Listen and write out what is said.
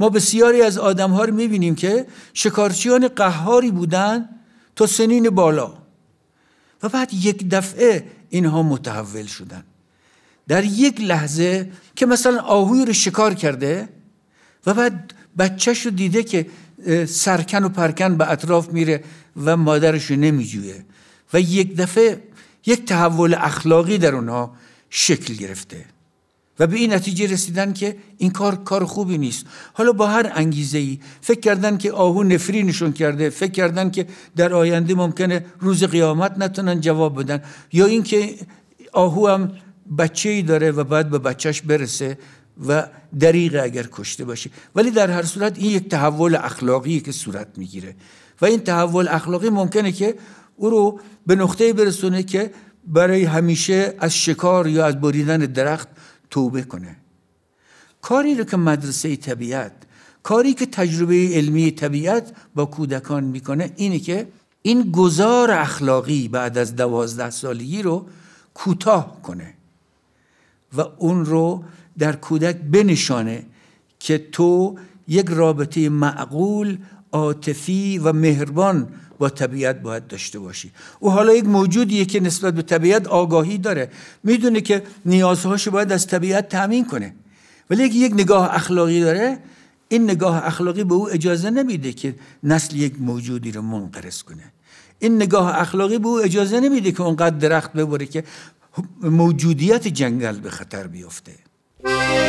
ما بسیاری از آدم ها رو میبینیم که شکارچیان قهاری بودن تا سنین بالا و بعد یک دفعه اینها متحول شدن در یک لحظه که مثلا آهوی رو شکار کرده و بعد بچهش رو دیده که سرکن و پرکن به اطراف میره و مادرش رو نمیجویه و یک دفعه یک تحول اخلاقی در اونها شکل گرفته و به این نتیجه رسیدن که این کار کار خوبی نیست حالا با هر انگیزه ای فکر کردن که آهو نفرینشون کرده فکر کردن که در آینده ممکنه روز قیامت نتونن جواب بدن یا اینکه آهو هم بچه ای داره و بعد به بچهش برسه و دریغ اگر کشته باشه ولی در هر صورت این یک تحول اخلاقی که صورت میگیره و این تحول اخلاقی ممکنه که او رو به نقطه برسونه که برای همیشه از شکار یا از بریدن درخت توبه کنه کاری رو که مدرسه طبیعت کاری که تجربه علمی طبیعت با کودکان میکنه اینه که این گذار اخلاقی بعد از دوازده سالگی رو کوتاه کنه و اون رو در کودک بنشانه که تو یک رابطه معقول عاطفی و مهربان با طبیعت باید داشته باشی او حالا یک موجودیه که نسبت به طبیعت آگاهی داره میدونه که نیازهاشو باید از طبیعت تامین کنه ولی یک نگاه اخلاقی داره این نگاه اخلاقی به او اجازه نمیده که نسل یک موجودی رو منقرض کنه این نگاه اخلاقی به او اجازه نمیده که اونقدر درخت ببره که موجودیت جنگل به خطر بیفته